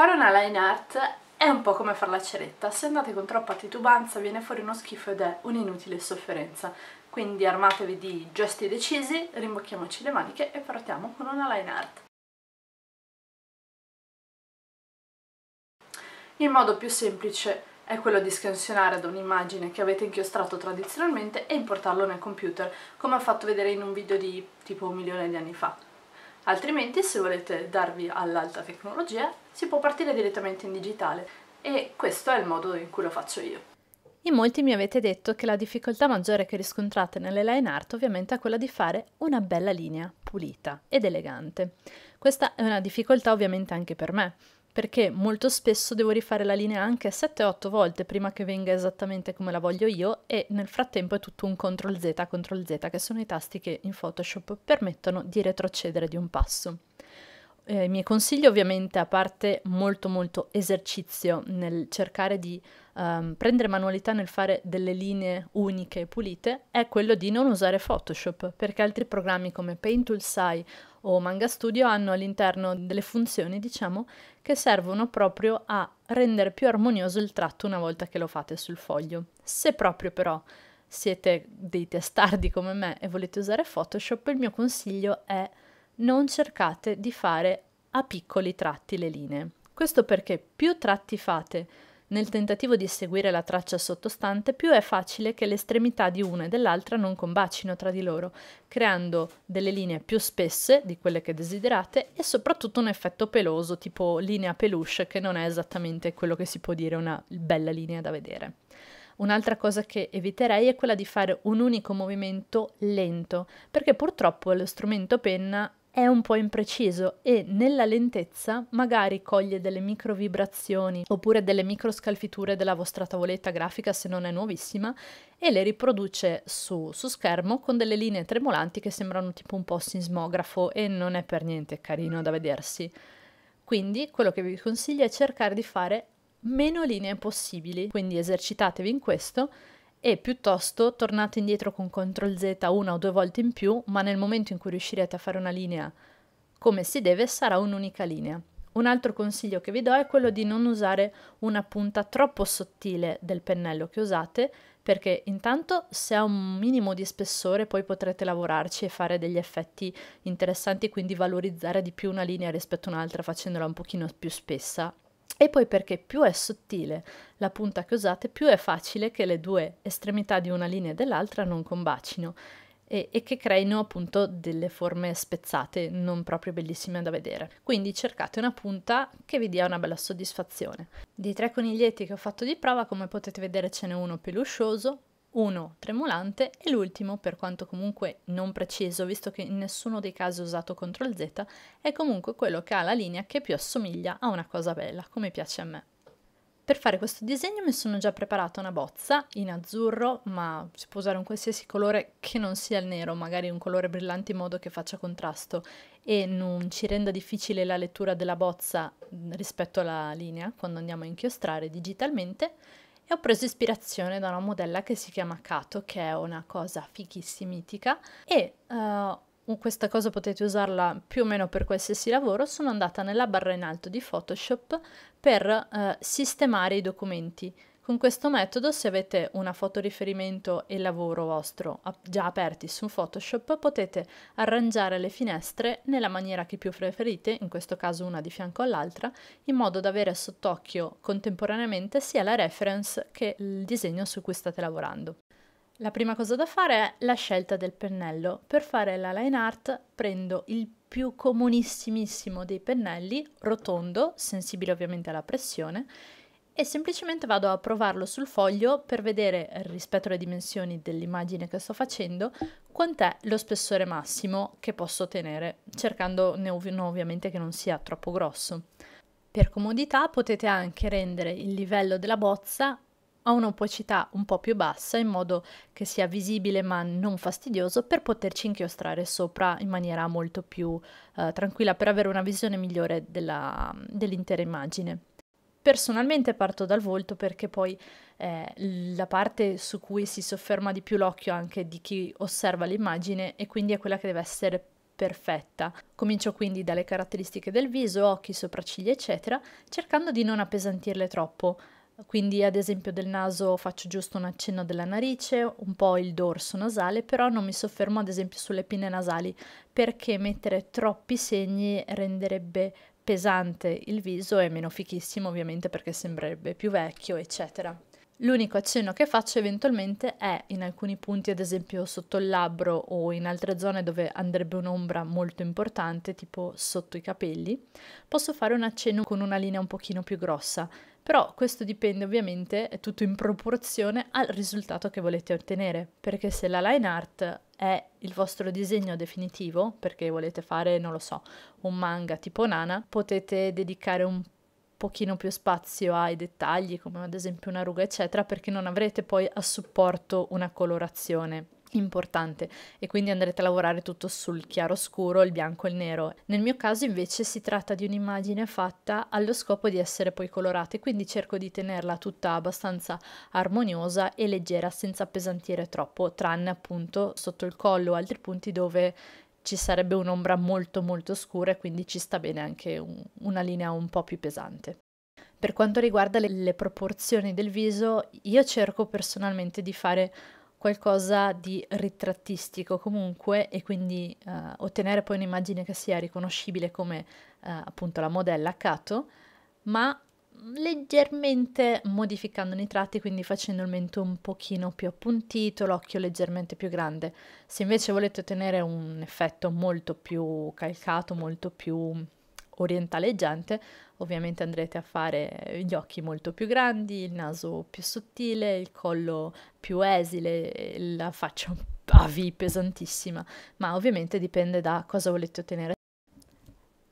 Fare una line art è un po' come fare la ceretta, se andate con troppa titubanza viene fuori uno schifo ed è un'inutile sofferenza. Quindi armatevi di gesti decisi, rimbocchiamoci le maniche e partiamo con una line art. Il modo più semplice è quello di scansionare ad un'immagine che avete inchiostrato tradizionalmente e importarlo nel computer, come ho fatto vedere in un video di tipo un milione di anni fa altrimenti se volete darvi all'alta tecnologia si può partire direttamente in digitale e questo è il modo in cui lo faccio io. In molti mi avete detto che la difficoltà maggiore che riscontrate nelle line art ovviamente è quella di fare una bella linea pulita ed elegante. Questa è una difficoltà ovviamente anche per me perché molto spesso devo rifare la linea anche 7-8 volte prima che venga esattamente come la voglio io e nel frattempo è tutto un CTRL Z, CTRL Z che sono i tasti che in Photoshop permettono di retrocedere di un passo. Eh, I miei consigli ovviamente, a parte molto molto esercizio nel cercare di um, prendere manualità nel fare delle linee uniche e pulite è quello di non usare Photoshop, perché altri programmi come Paint Sai o Manga Studio hanno all'interno delle funzioni, diciamo, che servono proprio a rendere più armonioso il tratto una volta che lo fate sul foglio. Se proprio però siete dei testardi come me e volete usare Photoshop, il mio consiglio è non cercate di fare a piccoli tratti le linee. Questo perché più tratti fate, nel tentativo di seguire la traccia sottostante, più è facile che le estremità di una e dell'altra non combacino tra di loro, creando delle linee più spesse di quelle che desiderate e soprattutto un effetto peloso, tipo linea peluche, che non è esattamente quello che si può dire una bella linea da vedere. Un'altra cosa che eviterei è quella di fare un unico movimento lento, perché purtroppo lo strumento penna è un po' impreciso e nella lentezza magari coglie delle micro vibrazioni oppure delle micro scalfiture della vostra tavoletta grafica se non è nuovissima e le riproduce su, su schermo con delle linee tremolanti che sembrano tipo un po' sismografo e non è per niente carino da vedersi. Quindi quello che vi consiglio è cercare di fare meno linee possibili, quindi esercitatevi in questo e piuttosto tornate indietro con CTRL Z una o due volte in più, ma nel momento in cui riuscirete a fare una linea come si deve sarà un'unica linea. Un altro consiglio che vi do è quello di non usare una punta troppo sottile del pennello che usate, perché intanto se ha un minimo di spessore poi potrete lavorarci e fare degli effetti interessanti, quindi valorizzare di più una linea rispetto a un'altra facendola un pochino più spessa e poi perché più è sottile la punta che usate, più è facile che le due estremità di una linea e dell'altra non combacino e, e, che creino appunto delle forme spezzate non proprio bellissime da vedere. Quindi cercate una punta che vi dia una bella soddisfazione. Di tre coniglietti che ho fatto di prova, come potete vedere ce n'è uno più luscioso, uno tremolante e l'ultimo, per quanto comunque non preciso, visto che in nessuno dei casi ho usato CTRL Z, è comunque quello che ha la linea che più assomiglia a una cosa bella, come piace a me. Per fare questo disegno mi sono già preparata una bozza in azzurro, ma si può usare un qualsiasi colore che non sia il nero, magari un colore brillante in modo che faccia contrasto e non ci renda difficile la lettura della bozza mm, rispetto alla linea quando andiamo a inchiostrare digitalmente e ho preso ispirazione da una modella che si chiama Kato, che è una cosa fichissimitica e uh, questa cosa potete usarla più o meno per qualsiasi lavoro. Sono andata nella barra in alto di Photoshop per uh, sistemare i documenti con questo metodo se avete una foto riferimento e lavoro vostro già aperti su Photoshop potete arrangiare le finestre nella maniera che più preferite, in questo caso una di fianco all'altra, in modo da avere sott'occhio contemporaneamente sia la reference che il disegno su cui state lavorando. La prima cosa da fare è la scelta del pennello. Per fare la line art prendo il più comunissimissimo dei pennelli, rotondo, sensibile ovviamente alla pressione, e semplicemente vado a provarlo sul foglio per vedere rispetto alle dimensioni dell'immagine che sto facendo quant'è lo spessore massimo che posso ottenere cercando ov- ovviamente che non sia troppo grosso. Per comodità potete anche rendere il livello della bozza a un'opacità un po' più bassa in modo che sia visibile ma non fastidioso per poterci inchiostrare sopra in maniera molto più eh, tranquilla per avere una visione migliore della, dell'intera immagine. Personalmente parto dal volto perché poi eh, la parte su cui si sofferma di più l'occhio anche di chi osserva l'immagine e quindi è quella che deve essere perfetta. Comincio quindi dalle caratteristiche del viso, occhi, sopracciglia, eccetera, cercando di non appesantirle troppo. Quindi ad esempio del naso faccio giusto un accenno della narice, un po' il dorso nasale, però non mi soffermo ad esempio sulle pinne nasali perché mettere troppi segni renderebbe pesante il viso e meno fichissimo ovviamente perché sembrerebbe più vecchio, eccetera. L'unico accenno che faccio eventualmente è in alcuni punti, ad esempio sotto il labbro o in altre zone dove andrebbe un'ombra molto importante, tipo sotto i capelli, posso fare un accenno con una linea un pochino più grossa, però questo dipende ovviamente, è tutto in proporzione al risultato che volete ottenere, perché se la line art è il vostro disegno definitivo, perché volete fare, non lo so, un manga tipo Nana, potete dedicare un pochino più spazio ai dettagli, come ad esempio una ruga, eccetera, perché non avrete poi a supporto una colorazione importante e quindi andrete a lavorare tutto sul chiaro scuro, il bianco e il nero. Nel mio caso invece si tratta di un'immagine fatta allo scopo di essere poi colorata e quindi cerco di tenerla tutta abbastanza armoniosa e leggera senza appesantire troppo, tranne appunto sotto il collo o altri punti dove ci sarebbe un'ombra molto molto scura e quindi ci sta bene anche un, una linea un po' più pesante. Per quanto riguarda le, le proporzioni del viso, io cerco personalmente di fare qualcosa di ritrattistico comunque e quindi uh, ottenere poi un'immagine che sia riconoscibile come uh, appunto la modella Kato, ma leggermente modificandone i tratti, quindi facendo il mento un pochino più appuntito, l'occhio leggermente più grande. Se invece volete ottenere un effetto molto più calcato, molto più orientaleggiante, ovviamente andrete a fare gli occhi molto più grandi, il naso più sottile, il collo più esile, la faccia a V pesantissima, ma ovviamente dipende da cosa volete ottenere.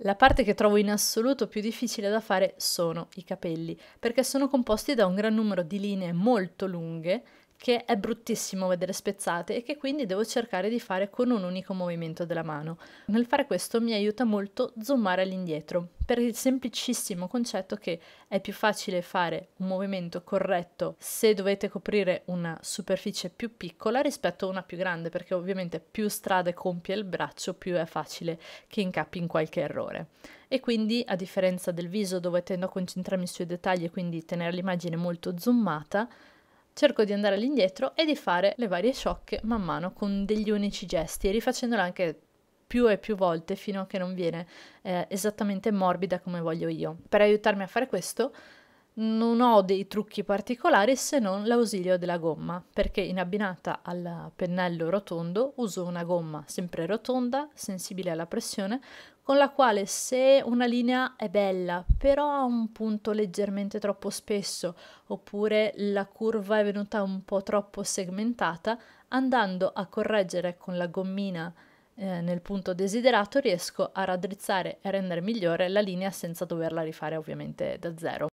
La parte che trovo in assoluto più difficile da fare sono i capelli, perché sono composti da un gran numero di linee molto lunghe che è bruttissimo vedere spezzate e che quindi devo cercare di fare con un unico movimento della mano. Nel fare questo mi aiuta molto zoomare all'indietro, per il semplicissimo concetto che è più facile fare un movimento corretto se dovete coprire una superficie più piccola rispetto a una più grande, perché ovviamente più strade compie il braccio, più è facile che incappi in qualche errore. E quindi, a differenza del viso dove tendo a concentrarmi sui dettagli e quindi tenere l'immagine molto zoomata, cerco di andare all'indietro e di fare le varie sciocche man mano con degli unici gesti e rifacendola anche più e più volte fino a che non viene eh, esattamente morbida come voglio io. Per aiutarmi a fare questo non ho dei trucchi particolari se non l'ausilio della gomma, perché in abbinata al pennello rotondo uso una gomma sempre rotonda, sensibile alla pressione, con la quale se una linea è bella, però ha un punto leggermente troppo spesso, oppure la curva è venuta un po' troppo segmentata, andando a correggere con la gommina eh, nel punto desiderato riesco a raddrizzare e a rendere migliore la linea senza doverla rifare ovviamente da zero.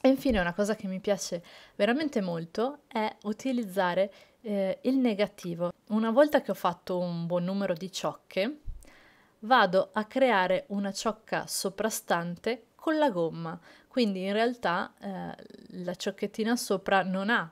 E infine una cosa che mi piace veramente molto è utilizzare eh, il negativo. Una volta che ho fatto un buon numero di ciocche, vado a creare una ciocca soprastante con la gomma. Quindi in realtà eh, la ciocchettina sopra non ha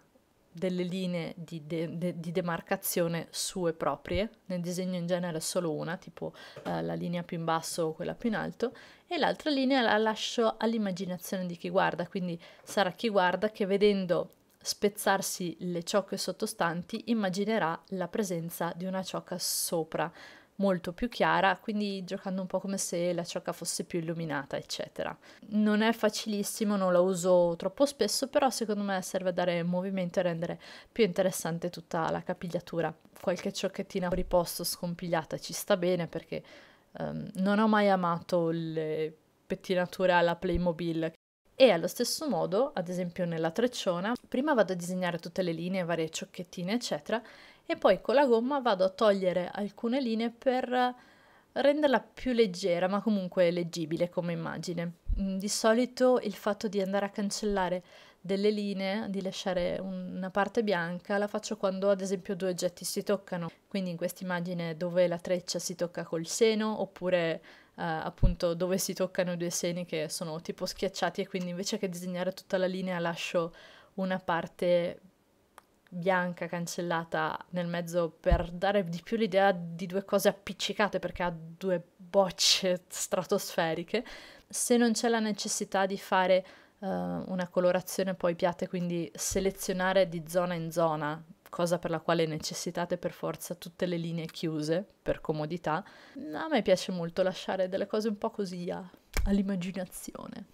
delle linee di, de, de, di, demarcazione sue proprie, nel disegno in genere solo una, tipo eh, la linea più in basso o quella più in alto, e l'altra linea la lascio all'immaginazione di chi guarda, quindi sarà chi guarda che vedendo spezzarsi le ciocche sottostanti immaginerà la presenza di una ciocca sopra molto più chiara, quindi giocando un po' come se la ciocca fosse più illuminata, eccetera. Non è facilissimo, non la uso troppo spesso, però secondo me serve a dare movimento e rendere più interessante tutta la capigliatura. Qualche ciocchettina riposto scompigliata ci sta bene perché um, non ho mai amato le pettinature alla Playmobil e allo stesso modo, ad esempio nella trecciona, prima vado a disegnare tutte le linee, varie ciocchettine, eccetera, e poi con la gomma vado a togliere alcune linee per renderla più leggera ma comunque leggibile come immagine. Mm, di solito il fatto di andare a cancellare delle linee, di lasciare una parte bianca, la faccio quando ad esempio due oggetti si toccano, quindi in questa immagine dove la treccia si tocca col seno oppure eh, appunto dove si toccano i due seni che sono tipo schiacciati e quindi invece che disegnare tutta la linea lascio una parte bianca cancellata nel mezzo per dare di più l'idea di due cose appiccicate perché ha due bocce stratosferiche, se non c'è la necessità di fare uh, una colorazione poi piatta, e quindi selezionare di zona in zona, cosa per la quale necessitate per forza tutte le linee chiuse per comodità, a me piace molto lasciare delle cose un po' così a, all'immaginazione.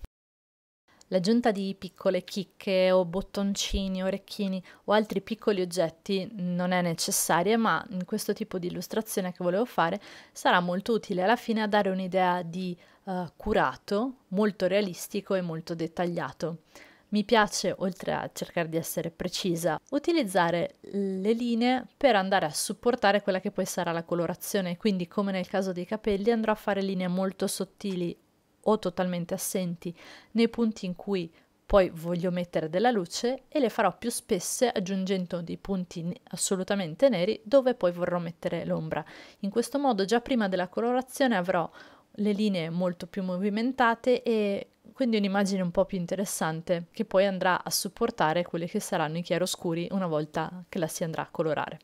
L'aggiunta di piccole chicche o bottoncini, orecchini o altri piccoli oggetti non è necessaria, ma in questo tipo di illustrazione che volevo fare sarà molto utile alla fine a dare un'idea di uh, curato, molto realistico e molto dettagliato. Mi piace, oltre a cercare di essere precisa, utilizzare le linee per andare a supportare quella che poi sarà la colorazione, quindi come nel caso dei capelli andrò a fare linee molto sottili o totalmente assenti nei punti in cui poi voglio mettere della luce e le farò più spesse aggiungendo dei punti assolutamente neri dove poi vorrò mettere l'ombra. In questo modo già prima della colorazione avrò le linee molto più movimentate e quindi un'immagine un po' più interessante che poi andrà a supportare quelli che saranno i chiaroscuri una volta che la si andrà a colorare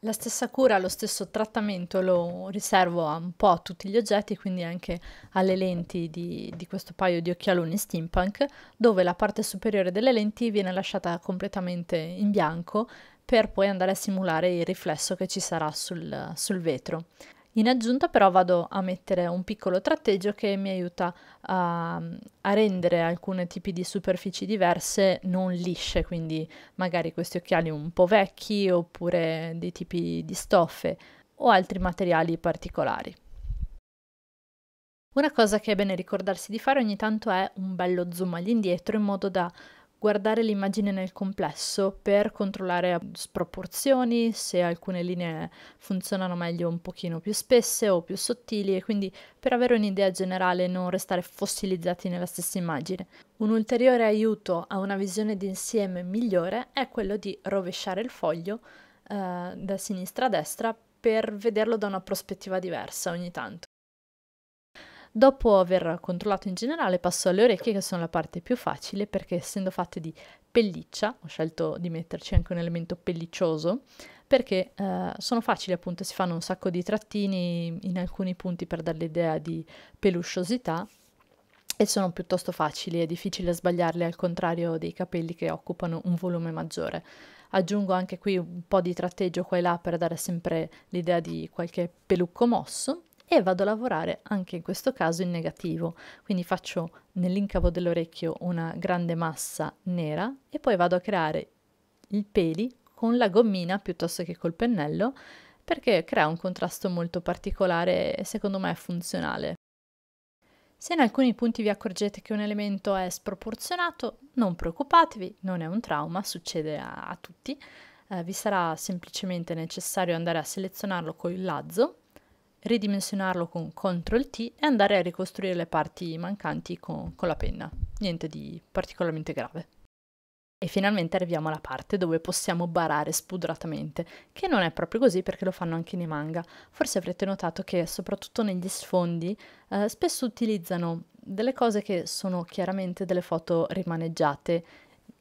la stessa cura, lo stesso trattamento lo riservo un po' a tutti gli oggetti, quindi anche alle lenti di, di, questo paio di occhialoni steampunk, dove la parte superiore delle lenti viene lasciata completamente in bianco per poi andare a simulare il riflesso che ci sarà sul, sul vetro. In aggiunta però vado a mettere un piccolo tratteggio che mi aiuta a, a rendere alcuni tipi di superfici diverse non lisce, quindi magari questi occhiali un po' vecchi oppure dei tipi di stoffe o altri materiali particolari. Una cosa che è bene ricordarsi di fare ogni tanto è un bello zoom all'indietro in modo da guardare l'immagine nel complesso per controllare eh, sproporzioni, se alcune linee funzionano meglio un pochino più spesse o più sottili e quindi per avere un'idea generale e non restare fossilizzati nella stessa immagine. Un ulteriore aiuto a una visione d'insieme migliore è quello di rovesciare il foglio eh, da sinistra a destra per vederlo da una prospettiva diversa ogni tanto. Dopo aver controllato in generale passo alle orecchie che sono la parte più facile perché essendo fatte di pelliccia, ho scelto di metterci anche un elemento pelliccioso perché eh, sono facili appunto, si fanno un sacco di trattini in alcuni punti per dare l'idea di pelusciosità e sono piuttosto facili, è difficile sbagliarle al contrario dei capelli che occupano un volume maggiore. Aggiungo anche qui un po' di tratteggio qua e là per dare sempre l'idea di qualche pelucco mosso e vado a lavorare anche in questo caso in negativo, quindi faccio nell'incavo dell'orecchio una grande massa nera e poi vado a creare i peli con la gommina piuttosto che col pennello perché crea un contrasto molto particolare e secondo me è funzionale. Se in alcuni punti vi accorgete che un elemento è sproporzionato, non preoccupatevi, non è un trauma, succede a, a tutti. Eh, vi sarà semplicemente necessario andare a selezionarlo col lazzo ridimensionarlo con CTRL T e andare a ricostruire le parti mancanti con, con la penna. Niente di particolarmente grave. E finalmente arriviamo alla parte dove possiamo barare spudoratamente, che non è proprio così perché lo fanno anche nei manga. Forse avrete notato che soprattutto negli sfondi eh, spesso utilizzano delle cose che sono chiaramente delle foto rimaneggiate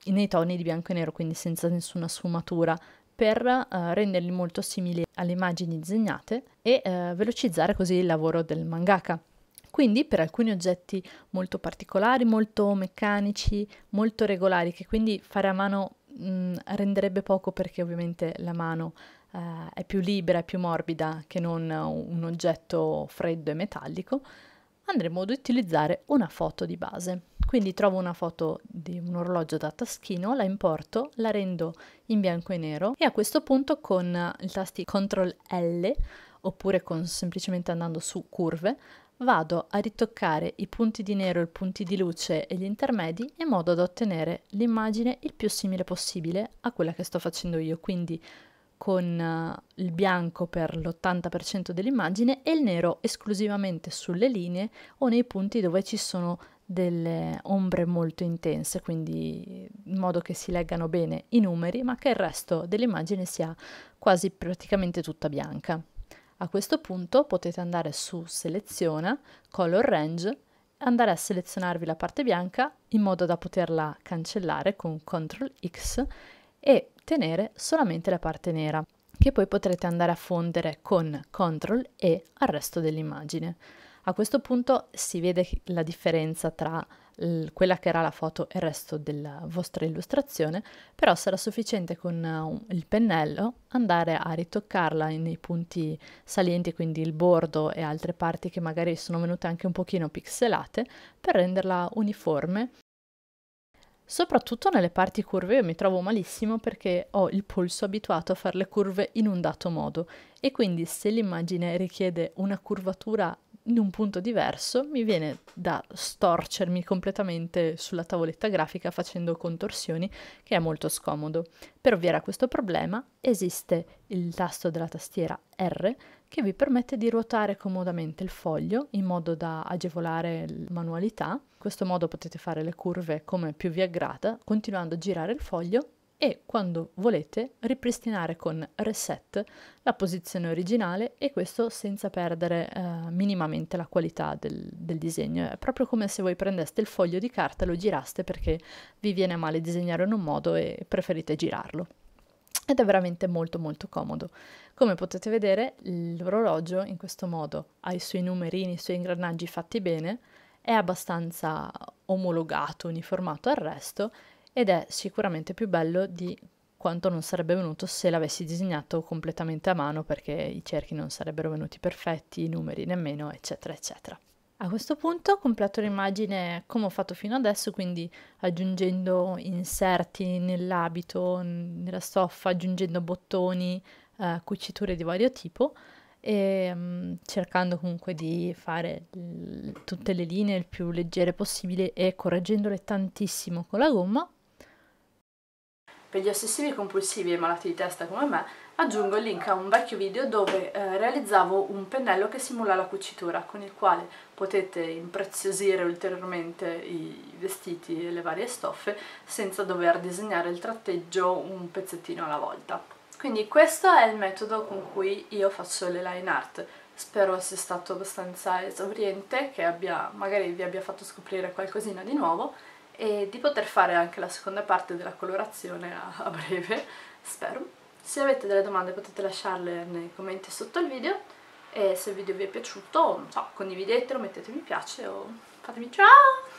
nei toni di bianco e nero, quindi senza nessuna sfumatura, per eh, renderli molto simili alle immagini disegnate e eh, velocizzare così il lavoro del mangaka. Quindi per alcuni oggetti molto particolari, molto meccanici, molto regolari, che quindi fare a mano mh, mm, renderebbe poco perché ovviamente la mano eh, è più libera, è più morbida che non un oggetto freddo e metallico, andremo ad utilizzare una foto di base. Quindi trovo una foto di un orologio da taschino, la importo, la rendo in bianco e nero e a questo punto con i tasti CTRL L oppure con, semplicemente andando su curve, vado a ritoccare i punti di nero, i punti di luce e gli intermedi in modo da ottenere l'immagine il più simile possibile a quella che sto facendo io, quindi con eh, il bianco per l'80% dell'immagine e il nero esclusivamente sulle linee o nei punti dove ci sono delle ombre molto intense, quindi in modo che si leggano bene i numeri, ma che il resto dell'immagine sia quasi praticamente tutta bianca. A questo punto potete andare su Seleziona, Color Range, andare a selezionarvi la parte bianca in modo da poterla cancellare con Ctrl X e tenere solamente la parte nera, che poi potrete andare a fondere con Ctrl E al resto dell'immagine. A questo punto si vede la differenza tra quella che era la foto e il resto della vostra illustrazione, però sarà sufficiente con il pennello andare a ritoccarla nei punti salienti, quindi il bordo e altre parti che magari sono venute anche un pochino pixelate, per renderla uniforme. Soprattutto nelle parti curve io mi trovo malissimo perché ho il polso abituato a fare le curve in un dato modo e quindi se l'immagine richiede una curvatura in un punto diverso, mi viene da storcermi completamente sulla tavoletta grafica facendo contorsioni, che è molto scomodo. Per ovviare a questo problema esiste il tasto della tastiera R che vi permette di ruotare comodamente il foglio in modo da agevolare la manualità. In questo modo potete fare le curve come più vi aggrada, continuando a girare il foglio e quando volete ripristinare con reset la posizione originale e questo senza perdere eh, minimamente la qualità del, del, disegno. È proprio come se voi prendeste il foglio di carta, lo giraste perché vi viene male disegnare in un modo e preferite girarlo. Ed è veramente molto molto comodo. Come potete vedere l'orologio in questo modo ha i suoi numerini, i suoi ingranaggi fatti bene, è abbastanza omologato, uniformato al resto ed è sicuramente più bello di quanto non sarebbe venuto se l'avessi disegnato completamente a mano perché i cerchi non sarebbero venuti perfetti, i numeri nemmeno, eccetera, eccetera. A questo punto ho completo l'immagine come ho fatto fino adesso, quindi aggiungendo inserti nell'abito, nella stoffa, aggiungendo bottoni, eh, cuciture di vario tipo e um, cercando comunque di fare l- tutte le linee il più leggere possibile e correggendole tantissimo con la gomma per gli ossessivi compulsivi e malati di testa come me, aggiungo il link a un vecchio video dove eh, realizzavo un pennello che simula la cucitura, con il quale potete impreziosire ulteriormente i vestiti e le varie stoffe senza dover disegnare il tratteggio un pezzettino alla volta. Quindi questo è il metodo con cui io faccio le line art. Spero sia stato abbastanza esauriente, che abbia, magari vi abbia fatto scoprire qualcosina di nuovo e di poter fare anche la seconda parte della colorazione a, a breve, spero. Se avete delle domande potete lasciarle nei commenti sotto il video e se il video vi è piaciuto so, condividetelo, mettete mi piace o fatemi ciao!